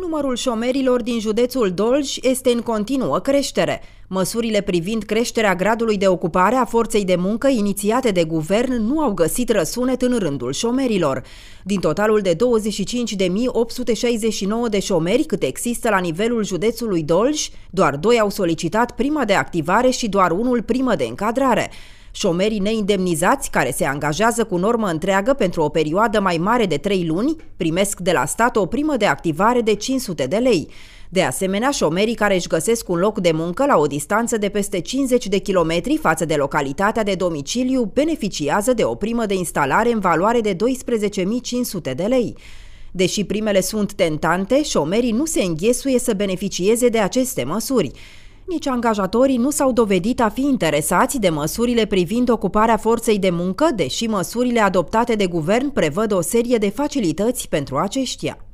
Numărul șomerilor din județul Dolj este în continuă creștere. Măsurile privind creșterea gradului de ocupare a forței de muncă inițiate de guvern nu au găsit răsunet în rândul șomerilor. Din totalul de 25.869 de șomeri cât există la nivelul județului Dolj, doar doi au solicitat prima de activare și doar unul primă de încadrare. Șomerii neindemnizați, care se angajează cu normă întreagă pentru o perioadă mai mare de 3 luni, primesc de la stat o primă de activare de 500 de lei. De asemenea, șomerii care își găsesc un loc de muncă la o distanță de peste 50 de kilometri față de localitatea de domiciliu beneficiază de o primă de instalare în valoare de 12.500 de lei. Deși primele sunt tentante, șomerii nu se înghesuie să beneficieze de aceste măsuri. Nici angajatorii nu s-au dovedit a fi interesați de măsurile privind ocuparea forței de muncă, deși măsurile adoptate de guvern prevăd o serie de facilități pentru aceștia.